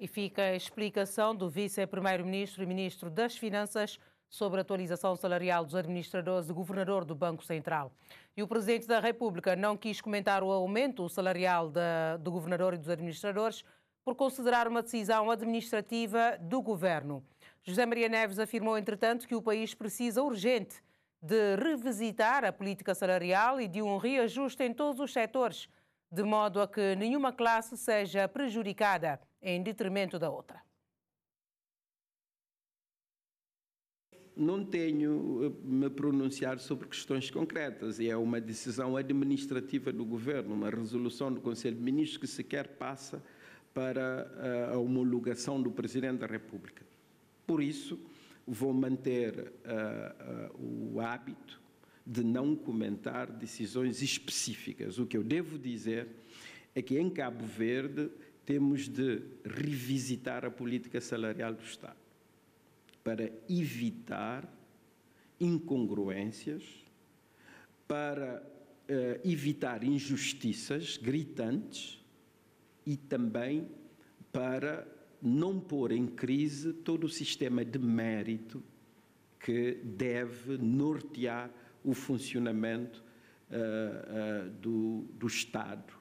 E fica a explicação do vice-primeiro-ministro e ministro das Finanças sobre a atualização salarial dos administradores e governador do Banco Central. E o presidente da República não quis comentar o aumento salarial do governador e dos administradores por considerar uma decisão administrativa do governo. José Maria Neves afirmou, entretanto, que o país precisa urgente de revisitar a política salarial e de um reajuste em todos os setores de modo a que nenhuma classe seja prejudicada em detrimento da outra. Não tenho eh, me pronunciar sobre questões concretas é uma decisão administrativa do governo, uma resolução do Conselho de Ministros que sequer passa para eh, a homologação do Presidente da República. Por isso, vou manter uh, uh, o hábito de não comentar decisões específicas. O que eu devo dizer é que em Cabo Verde temos de revisitar a política salarial do Estado para evitar incongruências, para eh, evitar injustiças gritantes e também para não pôr em crise todo o sistema de mérito que deve nortear o funcionamento uh, uh, do, do, Estado.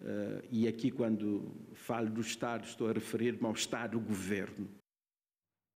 Uh, e aqui, quando falo do Estado, estou a referir-me ao Estado-governo.